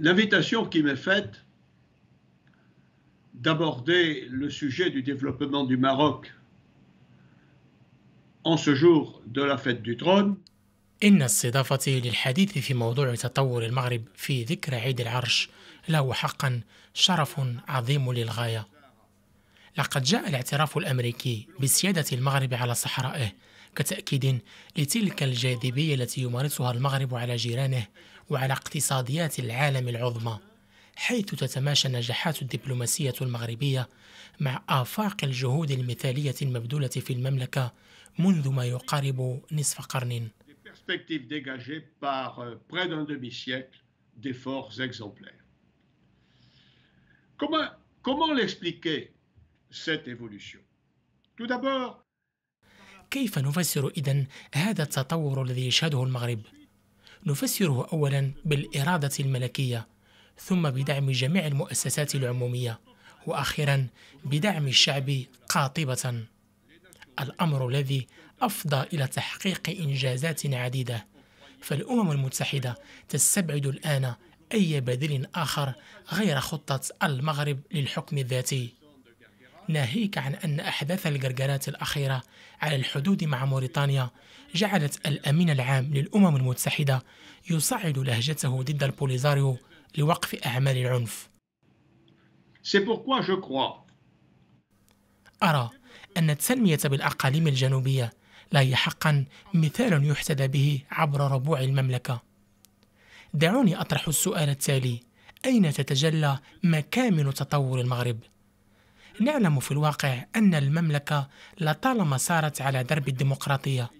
l'invitation qui m'est faite d'aborder le sujet du développement du Maroc en ce jour de la fête du trône إن استضافتي للحديث في موضوع تطور المغرب في ذكرى عيد العرش له حقا شرف عظيم للغاية لقد جاء الاعتراف الأمريكي بسيادة المغرب على صحرائه كتأكيد لتلك الجاذبية التي يمارسها المغرب على جيرانه وعلى اقتصاديات العالم العظمى حيث تتماشى نجاحات الدبلوماسية المغربية مع آفاق الجهود المثالية المبذولة في المملكة منذ ما يقارب نصف قرن. Euh, كيف نفسر إذن هذا التطور الذي يشهده المغرب؟ نفسره أولا بالإرادة الملكية ثم بدعم جميع المؤسسات العمومية وأخيرا بدعم الشعب قاطبة الأمر الذي أفضى إلى تحقيق إنجازات عديدة فالأمم المتحدة تستبعد الآن أي بديل آخر غير خطة المغرب للحكم الذاتي ناهيك عن أن أحداث الجرجرات الأخيرة على الحدود مع موريتانيا جعلت الأمين العام للأمم المتحدة يصعد لهجته ضد البوليزاريو لوقف أعمال العنف أرى أن التنمية بالأقاليم الجنوبية لا هي حقا مثال يحتذى به عبر ربوع المملكة دعوني أطرح السؤال التالي أين تتجلى مكامن تطور المغرب؟ نعلم في الواقع أن المملكة لطالما سارت على درب الديمقراطية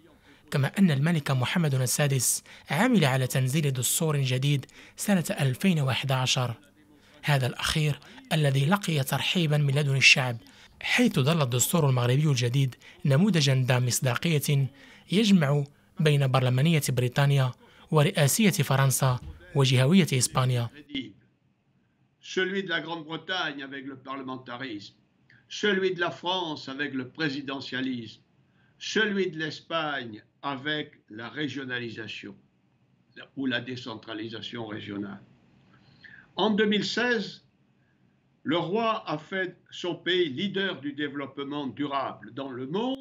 كما أن الملك محمد السادس عمل على تنزيل دستور جديد سنة 2011 هذا الأخير الذي لقي ترحيبا من لدن الشعب حيث ظل الدستور المغربي الجديد نموذجا ذا مصداقية يجمع بين برلمانية بريطانيا ورئاسية فرنسا وجهوية إسبانيا. celui de la Grande-Bretagne avec le parlementarisme. celui de la France avec le présidentialisme, celui de l'Espagne avec la régionalisation ou la décentralisation régionale. En 2016, le roi a fait son pays leader du développement durable dans le monde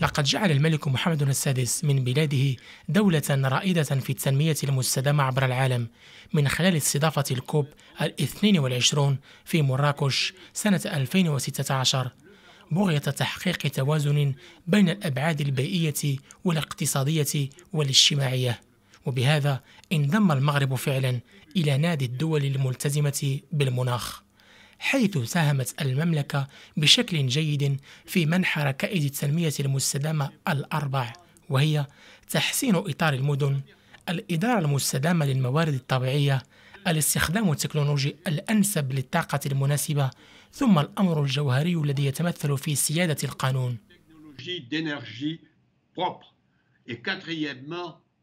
لقد جعل الملك محمد السادس من بلاده دولة رائدة في التنمية المستدامة عبر العالم من خلال استضافة الكوب الاثنين والعشرون في مراكش سنة 2016 بغية تحقيق توازن بين الأبعاد البيئية والاقتصادية والاجتماعية وبهذا انضم المغرب فعلا إلى نادي الدول الملتزمة بالمناخ حيث ساهمت المملكة بشكل جيد في منح ركائز التنمية المستدامة الأربع وهي تحسين إطار المدن، الإدارة المستدامة للموارد الطبيعية، الاستخدام التكنولوجي الأنسب للطاقة المناسبة، ثم الأمر الجوهري الذي يتمثل في سيادة القانون.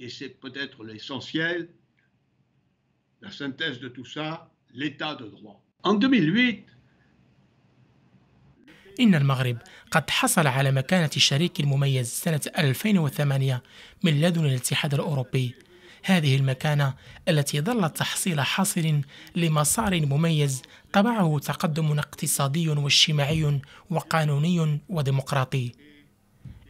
Et c'est peut-être l'essentiel, la synthèse de tout ça, l'état de droit. إن المغرب قد حصل على مكانة الشريك المميز سنة 2008 من لدن الاتحاد الأوروبي هذه المكانة التي ظلت تحصيل حاصل لمسار مميز طبعه تقدم اقتصادي واجتماعي وقانوني وديمقراطي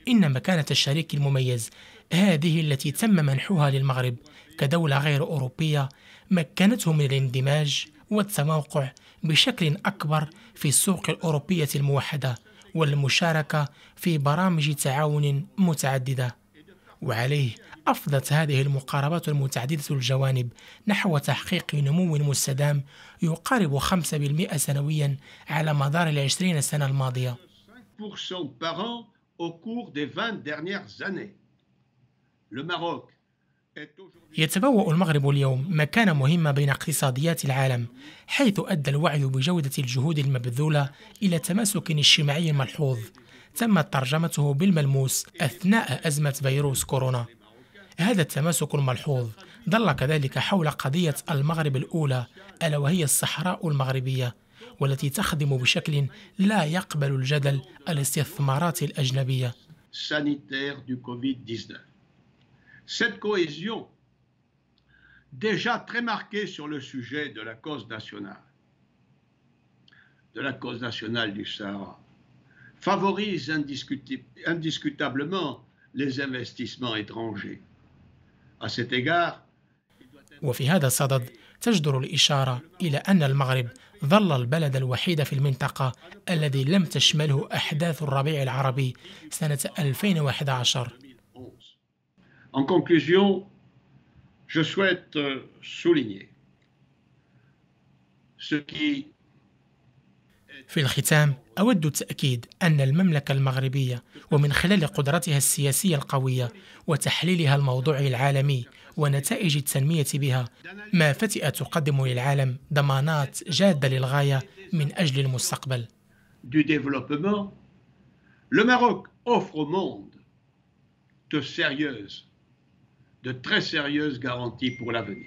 إن مكانة الشريك المميز هذه التي تم منحها للمغرب كدولة غير أوروبية مكنته من الاندماج والتموقع بشكل أكبر في السوق الأوروبية الموحدة والمشاركة في برامج تعاون متعددة وعليه أفضت هذه المقاربات المتعددة الجوانب نحو تحقيق نمو مستدام يقارب 5% سنويا على مدار العشرين سنة الماضية. يتبوأ المغرب اليوم مكانة مهمة بين اقتصاديات العالم حيث أدى الوعي بجودة الجهود المبذولة إلى تماسك اجتماعي ملحوظ تمت ترجمته بالملموس أثناء أزمة فيروس كورونا هذا التماسك الملحوظ ظل كذلك حول قضية المغرب الأولى ألا وهي الصحراء المغربية والتي تخدم بشكل لا يقبل الجدل الاستثمارات الأجنبية Cette cohésion, déjà très marquée sur le sujet de la cause nationale, de la cause nationale du Sahara, favorise indiscutablement les investissements étrangers. À cet égard, وفي هذا الصدد تجدر الإشارة إلى أن المغرب ظل البلد الوحيد في المنطقة الذي لم تشمله أحداث الربيع العربي سنة 2011 En conclusion, je souhaite euh, souligner ce qui في الختام أود التأكيد أن المملكة المغربية ومن خلال قدرتها السياسية القوية وتحليلها الموضوعي العالمي ونتائج التنمية بها ما فتئة تقدم للعالم ضمانات جادة للغاية من أجل المستقبل du développement, le Maroc offre au monde de sérieuses de très sérieuses garanties pour l'avenir.